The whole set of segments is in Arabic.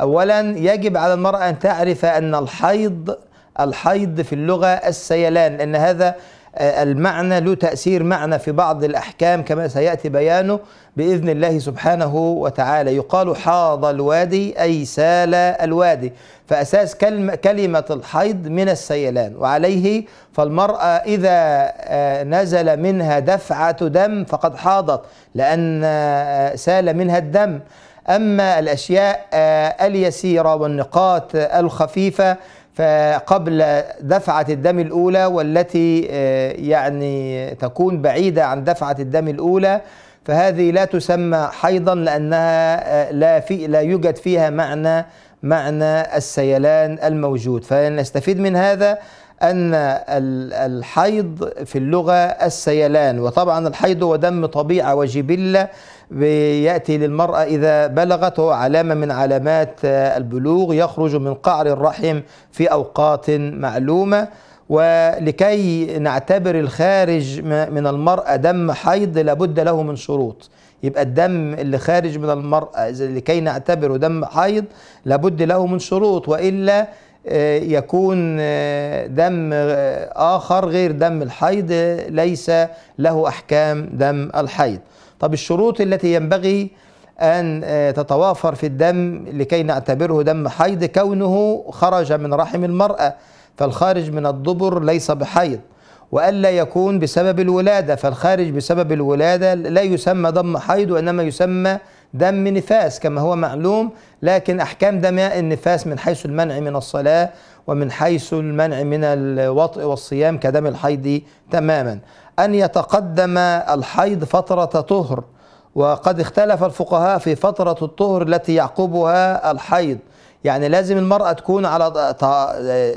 أولا يجب على المرأة أن تعرف أن الحيض الحيض في اللغة السيلان لأن هذا آه، المعنى له تأثير معنى في بعض الأحكام كما سيأتي بيانه بإذن الله سبحانه وتعالى يقال حاض الوادي أي سال الوادي فأساس كلمة, كلمة الحيض من السيلان وعليه فالمرأة إذا آه، نزل منها دفعة دم فقد حاضت لأن آه، سال منها الدم أما الأشياء آه، اليسيرة والنقاط آه، الخفيفة فقبل دفعة الدم الأولى والتي آه، يعني تكون بعيدة عن دفعة الدم الأولى فهذه لا تسمى حيضا لأنها لا, في لا يوجد فيها معنى معنى السيلان الموجود فنستفيد من هذا أن الحيض في اللغة السيلان وطبعا الحيض هو دم طبيعة وجبلة بيأتي للمرأة إذا بلغت وهو علامة من علامات آه، البلوغ يخرج من قعر الرحم في أوقات معلومة ولكي نعتبر الخارج من المرأة دم حيض لابد له من شروط يبقى الدم اللي خارج من المرأة لكي نعتبره دم حيض لابد له من شروط وإلا آه، يكون آه، دم آخر غير دم الحيض ليس له أحكام دم الحيض طب الشروط التي ينبغي أن آه، تتوافر في الدم لكي نعتبره دم حيض كونه خرج من رحم المرأة فالخارج من الضبر ليس بحيض وألا يكون بسبب الولادة فالخارج بسبب الولادة لا يسمى دم حيض وإنما يسمى دم نفاس كما هو معلوم لكن أحكام دماء النفاس من حيث المنع من الصلاة ومن حيث المنع من الوطء والصيام كدم الحيض تماما أن يتقدم الحيض فترة طهر وقد اختلف الفقهاء في فترة الطهر التي يعقبها الحيض يعني لازم المرأة تكون على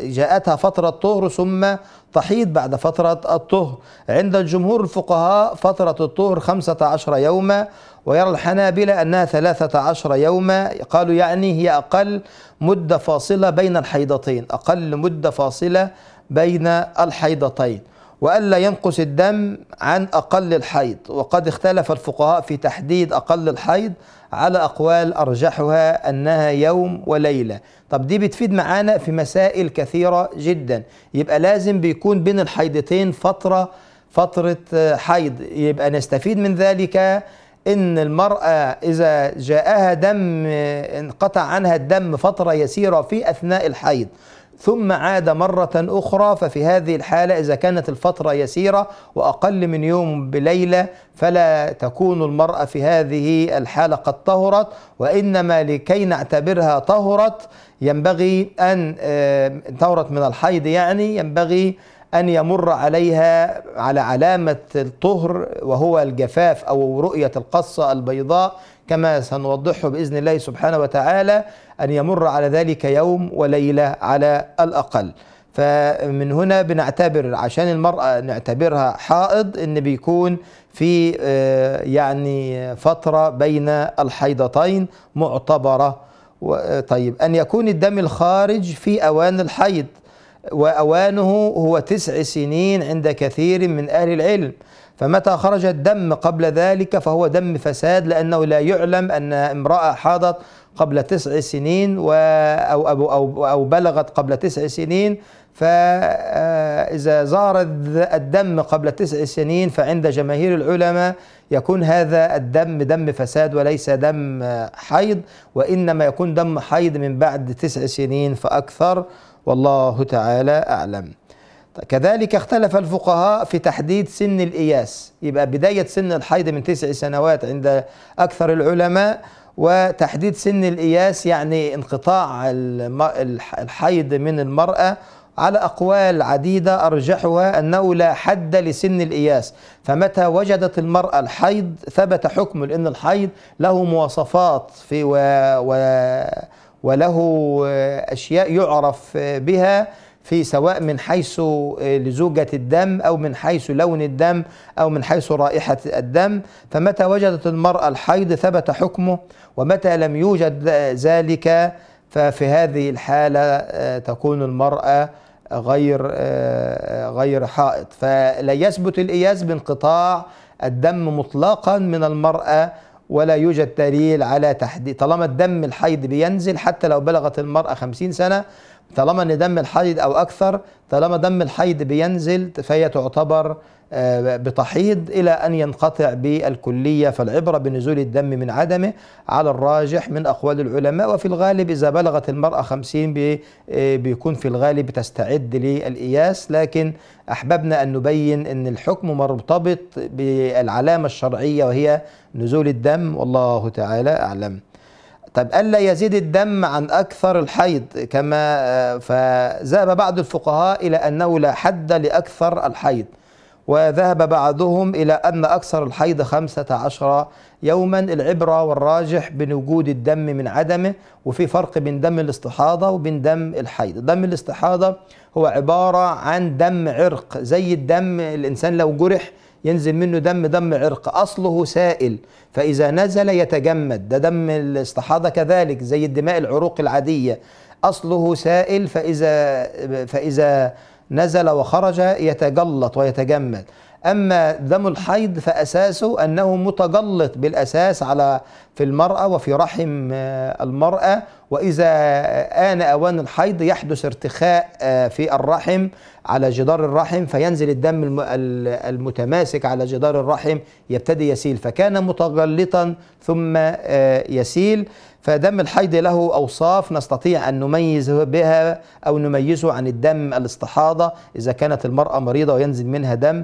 جاءتها فترة طهر ثم تحيض بعد فترة الطهر عند الجمهور الفقهاء فترة الطهر 15 يوما ويرى الحنابلة أنها 13 يوما قالوا يعني هي أقل مدة فاصلة بين الحيضتين أقل مدة فاصلة بين الحيضتين وألا ينقص الدم عن أقل الحيض وقد اختلف الفقهاء في تحديد أقل الحيض على أقوال أرجحها أنها يوم وليلة طب دي بتفيد معانا في مسائل كثيرة جدا يبقى لازم بيكون بين الحيضتين فترة فترة حيض يبقى نستفيد من ذلك ان المرأة اذا جاءها دم انقطع عنها الدم فترة يسيرة في اثناء الحيض ثم عاد مرة أخرى ففي هذه الحالة إذا كانت الفترة يسيرة وأقل من يوم بليلة فلا تكون المرأة في هذه الحالة قد طهرت وإنما لكي نعتبرها طهرت ينبغي أن آه، طهرت من الحيض يعني ينبغي أن يمر عليها على علامة الطهر وهو الجفاف أو رؤية القصة البيضاء كما سنوضحه بإذن الله سبحانه وتعالى أن يمر على ذلك يوم وليلة على الأقل فمن هنا بنعتبر عشان المرأة نعتبرها حائض إن بيكون في آه، يعني فترة بين الحيضتين معتبرة آه، طيب أن يكون الدم الخارج في أوان الحيض وأوانه هو تسع سنين عند كثير من أهل العلم فمتى خرج الدم قبل ذلك فهو دم فساد لأنه لا يعلم أن امرأة حاضت قبل تسع سنين أو, أو, أو, أو بلغت قبل تسع سنين فإذا ظهر الدم قبل تسع سنين فعند جماهير العلماء يكون هذا الدم دم فساد وليس دم حيض وإنما يكون دم حيض من بعد تسع سنين فأكثر والله تعالى أعلم كذلك اختلف الفقهاء في تحديد سن الإياس يبقى بداية سن الحيض من تسع سنوات عند أكثر العلماء وتحديد سن الإياس يعني انقطاع الحيض من المرأة على أقوال عديدة أرجحها أنه لا حد لسن الإياس فمتى وجدت المرأة الحيض ثبت حكم لأن الحيض له مواصفات في و... و... وله أشياء يعرف بها في سواء من حيث لزوجة الدم أو من حيث لون الدم أو من حيث رائحة الدم فمتى وجدت المرأة الحيض ثبت حكمه ومتى لم يوجد ذلك ففي هذه الحالة آه، تكون المرأة غير آه، آه، غير حائط فلا يثبت الاياس بانقطاع الدم مطلقا من المراه ولا يوجد دليل على تحديد طالما الدم الحيض بينزل حتى لو بلغت المراه 50 سنه طالما ان دم الحيض او اكثر طالما دم الحيض بينزل فهي تعتبر آه، بتحيض الى ان ينقطع بالكليه فالعبره بنزول الدم من عدمه على الراجح من اقوال العلماء وفي الغالب اذا بلغت المراه 50 آه، بيكون في الغالب تستعد للاياس لكن احببنا ان نبين ان الحكم مرتبط بالعلامه الشرعيه وهي نزول الدم والله تعالى اعلم طب ألا يزيد الدم عن أكثر الحيض كما آه، فذهب بعض الفقهاء إلى أنه لا حد لأكثر الحيض وذهب بعضهم إلى أن أكثر الحيض خمسة عشر يوما العبرة والراجح بوجود الدم من عدمه وفي فرق بين دم الاستحاضة وبين دم الحيض دم الاستحاضة هو عبارة عن دم عرق زي الدم الإنسان لو جرح ينزل منه دم دم عرق أصله سائل فإذا نزل يتجمد ده دم الاستحاضة كذلك زي الدماء العروق العادية أصله سائل فإذا فإذا نزل وخرج يتجلط ويتجمد أما دم الحيض فأساسه أنه متجلط بالأساس على في المرأة وفي رحم آه، المرأة وإذا آن أوان الحيض يحدث ارتخاء آه، في الرحم على جدار الرحم فينزل الدم المتماسك على جدار الرحم يبتدي يسيل فكان متغلطا ثم آه، يسيل فدم الحيض له أوصاف نستطيع أن نميز بها أو نميزه عن الدم الاستحاضة إذا كانت المرأة مريضة وينزل منها دم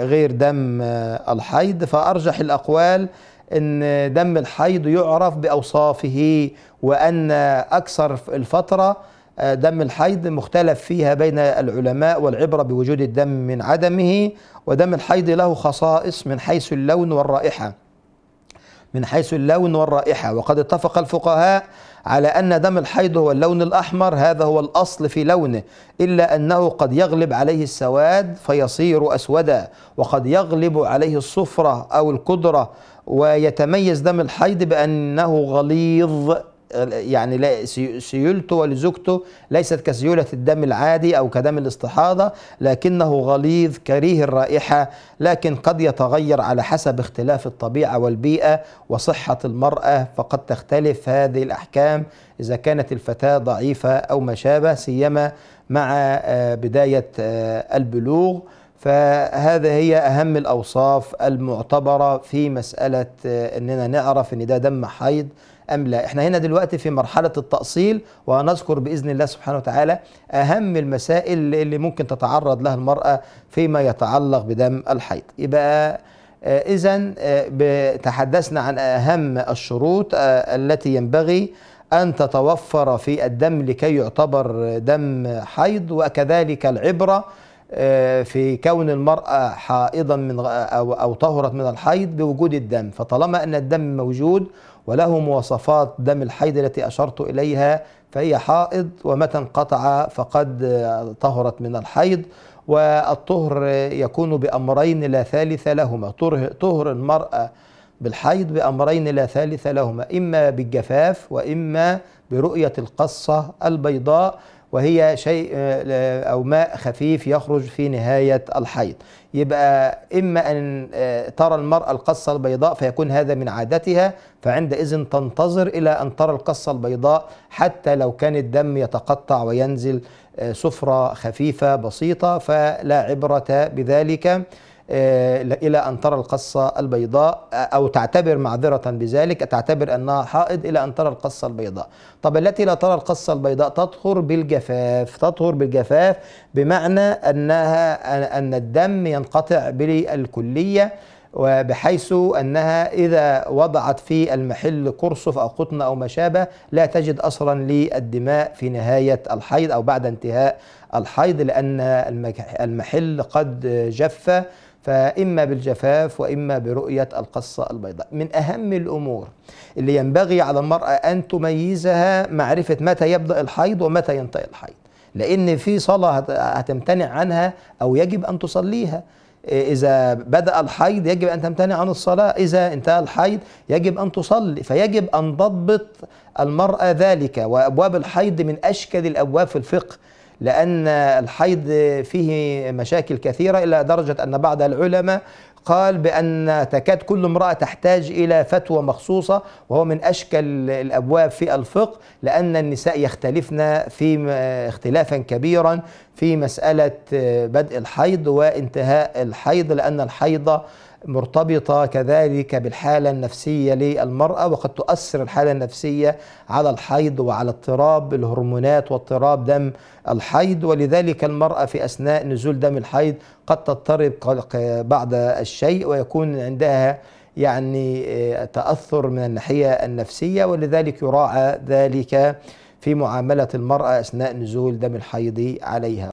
غير دم الحيض فأرجح الأقوال ان دم الحيض يعرف باوصافه وان اكثر الفتره آه، دم الحيض مختلف فيها بين العلماء والعبره بوجود الدم من عدمه ودم الحيض له خصائص من حيث اللون والرائحه من حيث اللون والرائحة وقد اتفق الفقهاء على أن دم الحيض هو اللون الأحمر هذا هو الأصل في لونه إلا أنه قد يغلب عليه السواد فيصير أسودا وقد يغلب عليه الصفرة أو الكدرة ويتميز دم الحيض بأنه غليظ يعني سيولته ولزوجته ليست كسيولة الدم العادي أو كدم الاستحاضة لكنه غليظ كريه الرائحة لكن قد يتغير على حسب اختلاف الطبيعة والبيئة وصحة المرأة فقد تختلف هذه الأحكام إذا كانت الفتاة ضعيفة أو ما شابه سيما مع آه، بداية آه، البلوغ فهذا هي أهم الأوصاف المعتبرة في مسألة آه، أننا نعرف أن ده دم حيض أم لا احنا هنا دلوقتي في مرحلة التأصيل ونذكر بإذن الله سبحانه وتعالى أهم المسائل اللي ممكن تتعرض لها المرأة فيما يتعلق بدم الحيض يبقى آه، إذا آه، تحدثنا عن أهم الشروط آه، التي ينبغي أن تتوفر في الدم لكي يعتبر دم حيض وكذلك العبرة في كون المرأة حائضا من أو طهرت من الحيض بوجود الدم فطالما أن الدم موجود وله مواصفات دم الحيض التي أشرت إليها فهي حائض ومتى انقطع فقد طهرت من الحيض والطهر يكون بأمرين لا ثالث لهما طهر المرأة بالحيض بأمرين لا ثالث لهما إما بالجفاف وإما برؤية القصة البيضاء وهي شيء آه، أو ماء خفيف يخرج في نهاية الحيض يبقى إما أن آه، ترى المرأة القصة البيضاء فيكون هذا من عادتها فعندئذ تنتظر إلى أن ترى القصة البيضاء حتى لو كان الدم يتقطع وينزل آه، سفرة خفيفة بسيطة فلا عبرة بذلك آه، إلى أن ترى القصة البيضاء آه، أو تعتبر معذرة بذلك تعتبر أنها حائض إلى أن ترى القصة البيضاء طب التي لا ترى القصة البيضاء تطهر بالجفاف تطهر بالجفاف بمعنى أنها أن الدم ينقطع بالكلية وبحيث انها اذا وضعت في المحل قرصف او قطن او ما شابه لا تجد اثرا للدماء في نهايه الحيض او بعد انتهاء الحيض لان المحل قد جف فإما بالجفاف وإما برؤية القصة البيضاء من أهم الأمور اللي ينبغي على المرأة أن تميزها معرفة متى يبدأ الحيض ومتى ينتهي الحيض لأن في صلاة هتمتنع عنها أو يجب أن تصليها إذا بدأ الحيض يجب أن تمتنع عن الصلاة إذا انتهى الحيض يجب أن تصلي فيجب أن تضبط المرأة ذلك وأبواب الحيض من أشكل الأبواب في الفقه لأن الحيض فيه مشاكل كثيرة إلى درجة أن بعض العلماء قال بأن تكاد كل امرأة تحتاج إلى فتوى مخصوصة وهو من أشكل الأبواب في الفقه لأن النساء يختلفن في اختلافا كبيرا في مسألة بدء الحيض وانتهاء الحيض لأن الحيض مرتبطة كذلك بالحالة النفسية للمرأة وقد تؤثر الحالة النفسية على الحيض وعلى اضطراب الهرمونات واضطراب دم الحيض ولذلك المرأة في أثناء نزول دم الحيض قد تضطرب بعض الشيء ويكون عندها يعني آه، تأثر من الناحية النفسية ولذلك يراعى ذلك في معاملة المرأة أثناء نزول دم الحيض عليها